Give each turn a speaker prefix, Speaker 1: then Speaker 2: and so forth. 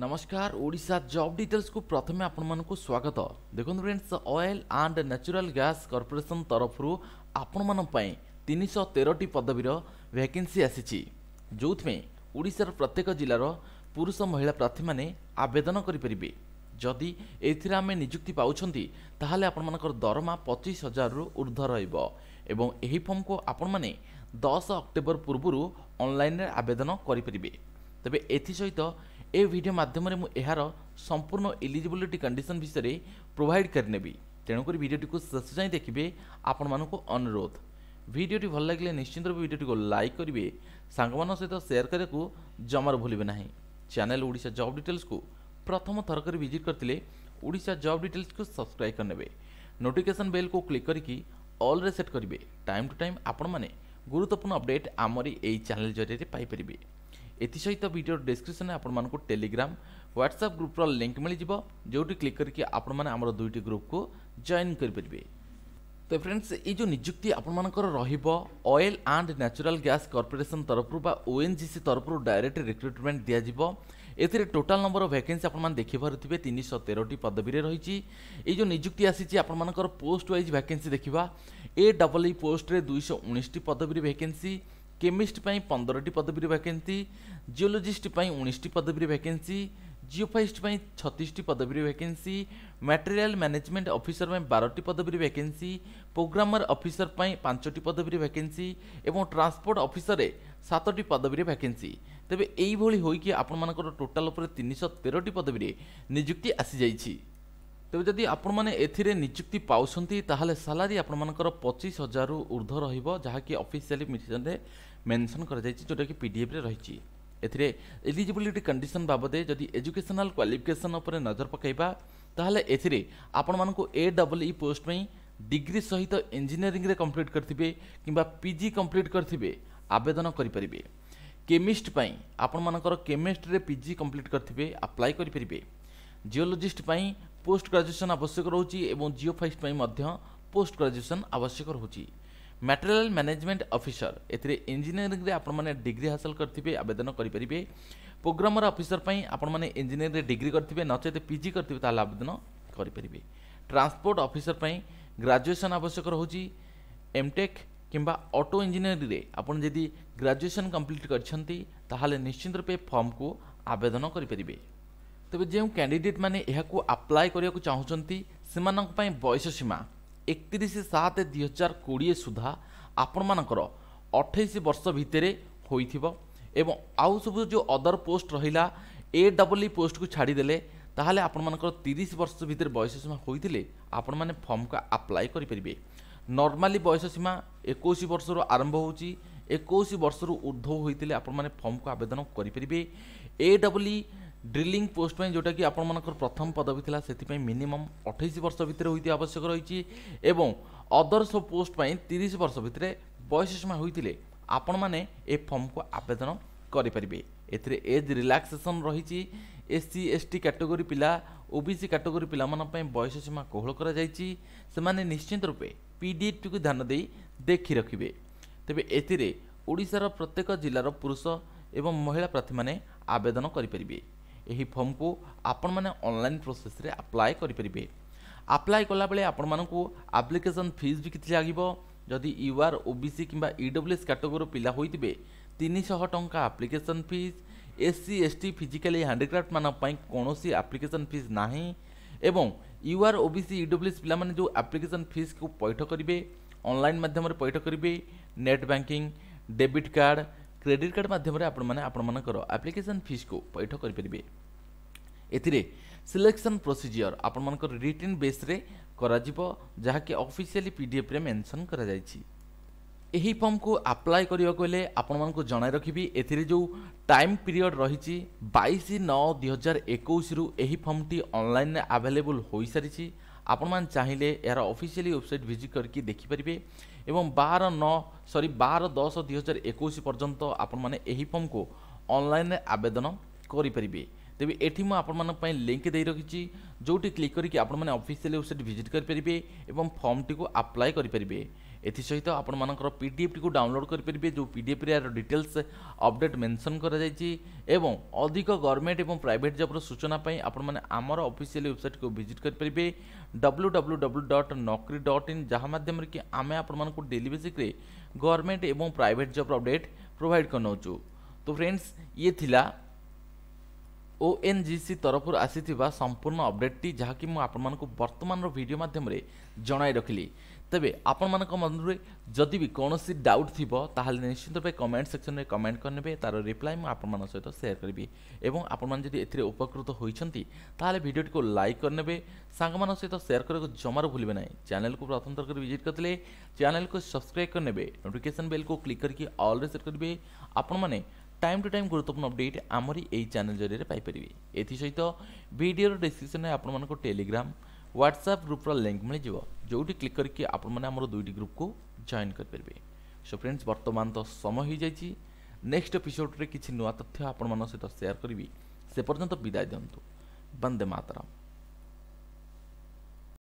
Speaker 1: ନମସ୍କାର ଓଡ଼ିଶା ଜବ୍ ଡିଟେଲ୍ସକୁ ପ୍ରଥମେ ଆପଣମାନଙ୍କୁ ସ୍ୱାଗତ ଦେଖନ୍ତୁ friends oil and natural gas corporation ତରଫରୁ ଆପଣମାନଙ୍କ ପାଇଁ ତିନିଶହ ତେରଟି ପଦବୀର ଭ୍ୟାକେନ୍ସି ଆସିଛି ଯେଉଁଥିପାଇଁ ଓଡ଼ିଶାର ପ୍ରତ୍ୟେକ ଜିଲ୍ଲାର ପୁରୁଷ ମହିଳା ପ୍ରାର୍ଥୀମାନେ ଆବେଦନ କରିପାରିବେ ଯଦି ଏଥିରେ ଆମେ ନିଯୁକ୍ତି ପାଉଛନ୍ତି ତାହେଲେ ଆପଣମାନଙ୍କର ଦରମା ପଚିଶ ହଜାରରୁ ଉର୍ଦ୍ଧ୍ୱ ରହିବ ଏବଂ ଏହି ଫର୍ମକୁ ଆପଣମାନେ ଦଶ ଅକ୍ଟୋବର ପୂର୍ବରୁ ଅନଲାଇନ୍ରେ ଆବେଦନ କରିପାରିବେ ତେବେ ଏଥିସହିତ ଏ ଭିଡ଼ିଓ ମାଧ୍ୟମରେ ମୁଁ ଏହାର ସମ୍ପୂର୍ଣ୍ଣ ଏଲିଜିବିଲିଟି କଣ୍ଡିସନ୍ ବିଷୟରେ ପ୍ରୋଭାଇଡ଼ କରିନେବି ତେଣୁକରି ଭିଡ଼ିଓଟିକୁ ଶେଷ ଯାଏଁ ଦେଖିବେ ଆପଣମାନଙ୍କୁ ଅନୁରୋଧ ଭିଡ଼ିଓଟି ଭଲ ଲାଗିଲେ ନିଶ୍ଚିନ୍ତ ରୂପେ ଭିଡ଼ିଓଟିକୁ ଲାଇକ୍ କରିବେ ସାଙ୍ଗମାନଙ୍କ ସହିତ ସେୟାର କରିବାକୁ ଜମାରୁ ଭୁଲିବେ ନାହିଁ ଚ୍ୟାନେଲ୍ ଓଡ଼ିଶା ଜବ୍ ଡିଟେଲ୍ସକୁ ପ୍ରଥମ ଥର କରି ଭିଜିଟ୍ କରିଥିଲେ ଓଡ଼ିଶା ଜବ୍ ଡିଟେଲ୍ସକୁ ସବସ୍କ୍ରାଇବ୍ କରିନେବେ ନୋଟିଫିକେସନ୍ ବେଲ୍କୁ କ୍ଲିକ୍ କରିକି ଅଲ୍ରେ ସେଟ୍ କରିବେ ଟାଇମ୍ ଟୁ ଟାଇମ୍ ଆପଣମାନେ ଗୁରୁତ୍ୱପୂର୍ଣ୍ଣ ଅପଡ଼େଟ୍ ଆମରି ଏହି ଚ୍ୟାନେଲ୍ ଜରିଆରେ ପାଇପାରିବେ ଏଥିସହିତ ଭିଡ଼ିଓ ଡେସ୍କ୍ରିପ୍ସନ୍ରେ ଆପଣମାନଙ୍କୁ ଟେଲିଗ୍ରାମ ହ୍ୱାଟ୍ସଆପ୍ ଗ୍ରୁପ୍ର ଲିଙ୍କ୍ ମିଳିଯିବ ଯେଉଁଠି କ୍ଲିକ୍ କରିକି ଆପଣମାନେ ଆମର ଦୁଇଟି ଗ୍ରୁପ୍କୁ ଜଏନ୍ କରିପାରିବେ ତ ଫ୍ରେଣ୍ଡସ୍ ଏଇ ଯେଉଁ ନିଯୁକ୍ତି ଆପଣମାନଙ୍କର ରହିବ oil and natural gas corporation ତରଫରୁ ବା ଓଏନ୍ଜିସି ତରଫରୁ ଡାଇରେକ୍ଟ ରିକ୍ରୁଟମେଣ୍ଟ ଦିଆଯିବ এতে টোটাল নম্বর অফ ভ্যাকেন্সি আপনার দেখিপারে তিনশহ তেরোটি পদবীরে রয়েছে এই যে নিযুক্তি আসিছে আপনার পোস্ট ওয়াইজ ভ্যাকেন্সি দেখা এ ডবল ই পোস্টরে দুইশহ উনিশটি পদবীর ভ্যাকেন্সি কেমিস্ট পাই পনেরোটি পদবীর ভ্যাকেন্সি জিওলোজিস্ট পাই উনিশটি পদবীর ভ্যাকেন্সি জিওফাইস্ট পাই ছতিশটি পদবীর ভ্যাকেন্সি ম্যাটেরিয়াল ম্যানেজমেন্ট অফিসর পাই বারোটি পদবীর ভ্যাকেন্সি প্রোগ্রামার অফিসর পাই পাঁচটি পদবীর ভ্যাকেন্সি এবং ট্রান্সপোর্ট অফিসরে সাতটি পদবীর ভ্যাকেন্সি তেবে এইভাবে হইকি আপনার টোটাল উপরে তিনশহ তেরোটি পদবীরে নিযুক্তি আসিযাইছি ତେବେ ଯଦି ଆପଣମାନେ ଏଥିରେ ନିଯୁକ୍ତି ପାଉଛନ୍ତି ତାହେଲେ ସାଲାରୀ ଆପଣମାନଙ୍କର ପଚିଶ ହଜାରରୁ ଉର୍ଦ୍ଧ୍ୱ ରହିବ ଯାହାକି ଅଫିସିଆଲି ମିଶନରେ ମେନସନ୍ କରାଯାଇଛି ଯେଉଁଟାକି ପିଡ଼ିଏଫ୍ରେ ରହିଛି ଏଥିରେ ଏଲିଜିବିଲିଟି କଣ୍ଡିସନ୍ ବାବଦେ ଯଦି ଏଜୁକେସନାଲ୍ କ୍ୱାଲିଫିକେସନ୍ ଉପରେ ନଜର ପକାଇବା ତାହେଲେ ଏଥିରେ ଆପଣମାନଙ୍କୁ ଏ ଡବଲ୍ ଇ ପୋଷ୍ଟ ପାଇଁ ଡିଗ୍ରୀ ସହିତ ଇଞ୍ଜିନିୟରିଂରେ କମ୍ପ୍ଲିଟ୍ କରିଥିବେ କିମ୍ବା ପିଜି କମ୍ପ୍ଲିଟ୍ କରିଥିବେ ଆବେଦନ କରିପାରିବେ କେମିଷ୍ଟ ପାଇଁ ଆପଣମାନଙ୍କର କେମିଷ୍ଟ୍ରିରେ ପିଜି କମ୍ପ୍ଲିଟ୍ କରିଥିବେ ଆପ୍ଲାଏ କରିପାରିବେ ଜିଓଲୋଜିଷ୍ଟ ପାଇଁ ପୋଷ୍ଟ ଗ୍ରାଜୁଏସନ୍ ଆବଶ୍ୟକ ରହୁଛି ଏବଂ ଜିଓ ଫାଇଷ୍ଟ ପାଇଁ ମଧ୍ୟ ପୋଷ୍ଟ ଗ୍ରାଜୁଏସନ୍ ଆବଶ୍ୟକ ରହୁଛି ମ୍ୟାଟେରିଆଲ ମ୍ୟାନେଜମେଣ୍ଟ ଅଫିସର ଏଥିରେ ଇଞ୍ଜିନିୟରିଂରେ ଆପଣମାନେ ଡିଗ୍ରୀ ହାସଲ କରିଥିବେ ଆବେଦନ କରିପାରିବେ ପ୍ରୋଗ୍ରାମର ଅଫିସର ପାଇଁ ଆପଣମାନେ ଇଞ୍ଜିନିୟରିଂରେ ଡିଗ୍ରୀ କରିଥିବେ ନଚେତ ପିଜି କରିଥିବେ ତାହେଲେ ଆବେଦନ କରିପାରିବେ ଟ୍ରାନ୍ସପୋର୍ଟ ଅଫିସର ପାଇଁ ଗ୍ରାଜୁଏସନ୍ ଆବଶ୍ୟକ ରହୁଛି ଏମ୍ଟେକ୍ କିମ୍ବା ଅଟୋ ଇଞ୍ଜିନିୟରିଂରେ ଆପଣ ଯଦି ଗ୍ରାଜୁଏସନ୍ କମ୍ପ୍ଲିଟ୍ କରିଛନ୍ତି ତାହେଲେ ନିଶ୍ଚିନ୍ତ ରୂପେ ଫର୍ମକୁ ଆବେଦନ କରିପାରିବେ ତେବେ ଯେଉଁ କ୍ୟାଣ୍ଡିଡେଟ୍ ମାନେ ଏହାକୁ ଆପ୍ଲାଏ କରିବାକୁ ଚାହୁଁଛନ୍ତି ସେମାନଙ୍କ ପାଇଁ ବୟସ ସୀମା একত্রিশ সাত দুই হাজার কোড়িয়ে সুদ্ধা ଆପଣମାନଙ୍କର ଅଠେଇଶ ବର୍ଷ ଭିତରେ ହୋଇଥିବ ଏବଂ ଆଉ ସବୁ ଯେଉଁ ଅଦର ପୋଷ୍ଟ ରହିଲା ଏ ଡବଲ୍ ଇ ପୋଷ୍ଟକୁ ଛାଡ଼ିଦେଲେ ତାହେଲେ ଆପଣମାନଙ୍କର ତିରିଶ ବର୍ଷ ଭିତରେ ବୟସ ସୀମା ହୋଇଥିଲେ ଆପଣମାନେ ଫର୍ମକୁ ଆପ୍ଲାଏ କରିପାରିବେ ନର୍ମାଲି ବୟସ ସୀମା ଏକୋଇଶ ବର୍ଷରୁ ଆରମ୍ଭ ହେଉଛି ଏକୋଇଶ ବର୍ଷରୁ ଉର୍ଦ୍ଧ୍ୱ ହୋଇଥିଲେ ଆପଣମାନେ ଫର୍ମକୁ ଆବେଦନ କରିପାରିବେ A double E drilling post পাই যেটা কি আপনার প্রথম পদবী লা সেপাই মিনিমম অঠাইশ বর্ষ ভিতরে হইতে আবশ্যক রয়েছে এবং অদর সব পোস্ট পাই তিরিশ বর্ষ ভিতরে বয়স সীমা হইলে আপন মানে এ ফর্মকু আবেদন করে এতে এজ রিলাক্সেসন রয়েছে এসসি এসটি ক্যাটেগোরি পিলা ওবিসি ক্যাটেগোরি পিলামানক বয়স সীমা কোহল করা যাই সে নিশ্চিত রূপে পিডিএফটিকে ধ্যান দিয়ে দেখি রাখবে তবে এতে ওড়শার প্রত্যেক জেলার পুরুষ এবং মহিলা প্রার্থী মানে আবেদন করে ଏହି ଫର୍ମକୁ ଆପଣମାନେ ଅନଲାଇନ୍ ପ୍ରୋସେସ୍ରେ ଆପ୍ଲାଏ କରିପାରିବେ ଆପ୍ଲାଏ କଲାବେଳେ ଆପଣମାନଙ୍କୁ ଆପ୍ଲିକେସନ୍ ଫିସ୍ ବି କିଛି ଲାଗିବ ଯଦି you R O B C କିମ୍ବା ଇ ଡବ୍ଲ୍ୟୁ ଏସ୍ କାଟେଗୋରୀର ପିଲା ହୋଇଥିବେ ତିନିଶହ ଟଙ୍କା application fees S C S T physically ହ୍ୟାଣ୍ଡିକ୍ରାଫ୍ଟମାନଙ୍କ ପାଇଁ କୌଣସି ଆପ୍ଲିକେସନ୍ ଫିସ୍ ନାହିଁ ଏବଂ U R O B C E W S ପିଲାମାନେ ଯେଉଁ ଆପ୍ଲିକେସନ୍ ଫିସ୍କୁ ପୈଠ କରିବେ ଅନଲାଇନ୍ ମାଧ୍ୟମରେ ପୈଠ କରିବେ net banking debit card credit card ମାଧ୍ୟମରେ ଆପଣମାନେ ଆପଣମାନଙ୍କର ଆପ୍ଲିକେସନ୍ ଫିସ୍କୁ ପୈଠ କରିପାରିବେ ଏଥିରେ ସିଲେକ୍ସନ୍ ପ୍ରୋସିଜିଓର ଆପଣମାନଙ୍କର ରିଟିନ୍ ବେସ୍ରେ କରାଯିବ ଯାହାକି ଅଫିସିଆଲି ପିଡ଼ିଏଫ୍ରେ ମେନ୍ସନ୍ କରାଯାଇଛି ଏହି ଫର୍ମକୁ ଆପ୍ଲାଏ କରିବାକୁ ହେଲେ ଆପଣମାନଙ୍କୁ ଜଣାଇ ରଖିବି ଏଥିରେ ଯେଉଁ ଟାଇମ୍ ପିରିୟଡ଼ ରହିଛି ବାଇଶ ନଅ ଦୁଇହଜାର ଏକୋଇଶରୁ ଏହି ଫର୍ମଟି ଅନଲାଇନ୍ରେ ଆଭେଲେବୁଲ୍ ହୋଇସାରିଛି ଆପଣମାନେ ଚାହିଁଲେ ଏହାର ଅଫିସିଆଲି ୱେବସାଇଟ୍ ଭିଜିଟ୍ କରିକି ଦେଖିପାରିବେ ଏବଂ ବାର ନଅ ସରି ବାର ଦଶ ଦୁଇହଜାର ଏକୋଇଶ ପର୍ଯ୍ୟନ୍ତ ଆପଣମାନେ ଏହି ଫର୍ମକୁ ଅନଲାଇନ୍ରେ ଆବେଦନ କରିପାରିବେ ତେବେ ଏଠି ମୁଁ ଆପଣମାନଙ୍କ ପାଇଁ ଲିଙ୍କ୍ ଦେଇ ରଖିଛି ଯେଉଁଠି କ୍ଲିକ୍ କରିକି ଆପଣମାନେ ଅଫିସିଆଲି ୱେବସାଇଟ୍ ଭିଜିଟ୍ କରିପାରିବେ ଏବଂ ଫର୍ମଟିକୁ ଆପ୍ଲାଏ କରିପାରିବେ ଏଥିସହିତ ଆପଣମାନଙ୍କର ପି ଡି ଏଫ୍ଟିକୁ ଡାଉନଲୋଡ଼୍ କରିପାରିବେ ଯେଉଁ ପି ଡି ଏଫ୍ରେ ଏହାର ଡିଟେଲ୍ସ ଅପଡ଼େଟ୍ ମେନ୍ସନ୍ କରାଯାଇଛି ଏବଂ ଅଧିକ ଗଭର୍ଣ୍ଣମେଣ୍ଟ ଏବଂ ପ୍ରାଇଭେଟ୍ ଜବ୍ର ସୂଚନା ପାଇଁ ଆପଣମାନେ ଆମର ଅଫିସିଆଲି ୱେବସାଇଟ୍କୁ ଭିଜିଟ୍ କରିପାରିବେ W W W dot Naukri dot in ଯାହା ମାଧ୍ୟମରେ କି ଆମେ ଆପଣମାନଙ୍କୁ ଡେଲି ବେସିକ୍ରେ ଗଭର୍ଣ୍ଣମେଣ୍ଟ ଏବଂ ପ୍ରାଇଭେଟ୍ ଜବ୍ର ଅପଡ଼େଟ୍ ପ୍ରୋଭାଇଡ଼ କରିନେଉଛୁ ତ ଫ୍ରେଣ୍ଡସ୍ ଇଏ ଥିଲା ଓଏନ୍ଜିସି ତରଫରୁ ଆସିଥିବା ସମ୍ପୂର୍ଣ୍ଣ ଅପଡେଟ୍ଟି ଯାହାକି ମୁଁ ଆପଣମାନଙ୍କୁ ବର୍ତ୍ତମାନର ଭିଡ଼ିଓ ମାଧ୍ୟମରେ ଜଣାଇ ରଖିଲି ତେବେ ଆପଣମାନଙ୍କ ମନରେ ଯଦି ବି କୌଣସି ଡାଉଟ୍ ଥିବ ତାହେଲେ ନିଶ୍ଚିତ ଭାବେ କମେଣ୍ଟ ସେକ୍ସନରେ କମେଣ୍ଟ କରିନେବେ ତା'ର ରିପ୍ଲାଏ ମୁଁ ଆପଣମାନଙ୍କ ସହିତ ସେୟାର କରିବି ଏବଂ ଆପଣମାନେ ଯଦି ଏଥିରେ ଉପକୃତ ହୋଇଛନ୍ତି ତାହେଲେ ଭିଡ଼ିଓଟିକୁ ଲାଇକ୍ କରିନେବେ ସାଙ୍ଗମାନଙ୍କ ସହିତ ସେୟାର କରିବାକୁ ଜମାରୁ ଭୁଲିବେ ନାହିଁ ଚ୍ୟାନେଲକୁ ପ୍ରଥମ ଥର କରି ଭିଜିଟ୍ କରିଥିଲେ ଚ୍ୟାନେଲକୁ ସବସ୍କ୍ରାଇବ୍ କରିନେବେ ନୋଟିଫିକେସନ୍ ବେଲ୍କୁ କ୍ଲିକ୍ କରିକି ଅଲ୍ରେ ସେଟ୍ କରିବେ ଆପଣମାନେ টাইম টু টাইম গুরুত্বপূর্ণ ଅପଡେଟ୍ ଆମରି ଏହି ଚ୍ୟାନେଲ୍ ଜରିଆରେ ପାଇପାରିବେ ଏଥିସହିତ ଭିଡ଼ିଓର ଡେସ୍କ୍ରିପ୍ସନ୍ରେ ଆପଣମାନଙ୍କୁ ଟେଲିଗ୍ରାମ ହ୍ୱାଟ୍ସଆପ୍ ଗ୍ରୁପ୍ର ଲିଙ୍କ୍ ମିଳିଯିବ ଯେଉଁଠି କ୍ଲିକ୍ କରିକି ଆପଣମାନେ ଆମର ଦୁଇଟି ଗ୍ରୁପ୍କୁ ଜଏନ୍ କରିପାରିବେ ସୋ ଫ୍ରେଣ୍ଡସ୍ ବର୍ତ୍ତମାନ ତ ସମୟ ହୋଇଯାଇଛି ନେକ୍ସଟ ଏପିସୋଡ଼ରେ କିଛି ନୂଆ ତଥ୍ୟ ଆପଣମାନଙ୍କ ସହିତ ସେୟାର କରିବି ସେ ପର୍ଯ୍ୟନ୍ତ ବିଦାୟ ଦିଅନ୍ତୁ ବନ୍ଦେ ମାତରମ୍